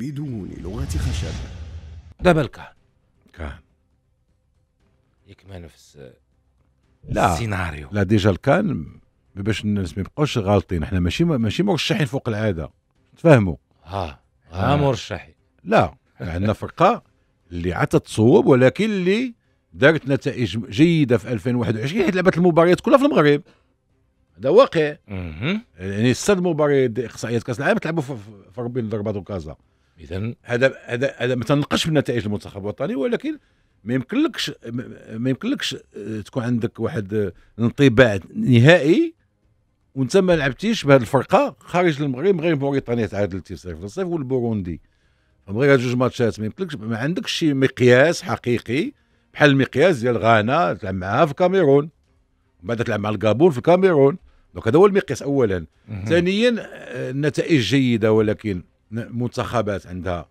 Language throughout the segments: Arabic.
بدون لغة خشب دابا الكهن كهن يكمل نفس لا السيناريو لا ديجا الكان باش ما يبقوش غالطين احنا ماشي ماشي مرشحين فوق العاده تفهموا ها ها مرشحين لا عندنا فرقه اللي عاد تصوب ولكن اللي دارت نتائج جيده في 2021 حيت لعبت المباريات كلها في المغرب هذا واقع يعني ست مباريات اقصائيات كاس العالم تلعبوا في ربي ضربات وكازا اذا هذا هذا هذا ما تنقش من نتائج المنتخب الوطني ولكن ما يمكنلكش ما يمكنلكش آه، تكون عندك واحد آه، انطباع نهائي وانت ما لعبتيش بهذه الفرقه خارج المغرب غير موريتانيا تعادلتي في الصيف والبوروندي غير جوج ماتشات ما يمكنلكش ما عندكش شي مقياس حقيقي بحال المقياس ديال غانا تلعب معاها في الكاميرون بعد تلعب مع الكابون في الكاميرون دونك هذا هو المقياس اولا ثانيا آه، النتائج جيده ولكن منتخبات عندها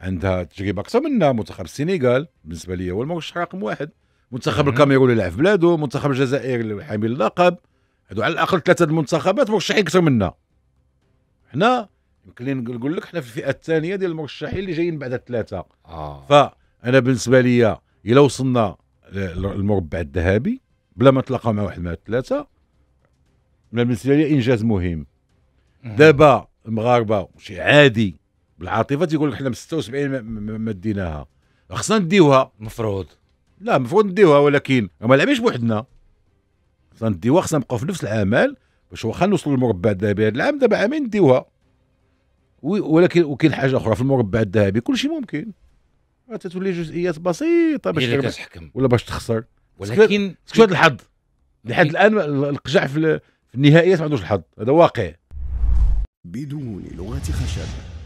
عندها تجربه اكثر منا منتخب السنغال بالنسبه لي هو المرشح رقم واحد منتخب الكاميرون اللي لعب في بلاده منتخب الجزائر اللي حامل اللقب هادو على الاقل ثلاثه المنتخبات مرشحين اكثر منا حنا يمكن نقول لك حنا في الفئه الثانيه ديال المرشحين اللي جايين بعد الثلاثه آه. فانا بالنسبه لي الى وصلنا للمربع الذهبي بلا ما نتلاقاو مع واحد من الثلاثه بالنسبه لي انجاز مهم دابا المغاربه شي عادي بالعاطفه تيقول لك حنا من 76 ما ديناها خصنا نديوها مفروض لا المفروض نديوها ولكن ما لعبيش بوحدنا خصنا نديوها خصنا نبقاو في نفس العمل باش واخا نوصلوا للمربع الذهبي هذا العام دابا عامين نديوها ولكن وكاين حاجه اخرى في المربع الذهبي كلشي ممكن تتولي جزئيات بسيطه باش تحكم ولا باش تخسر ولكن هذا الحظ لحد الان القجع في النهائيات ما عندوش الحظ هذا واقع بدون لغة خشب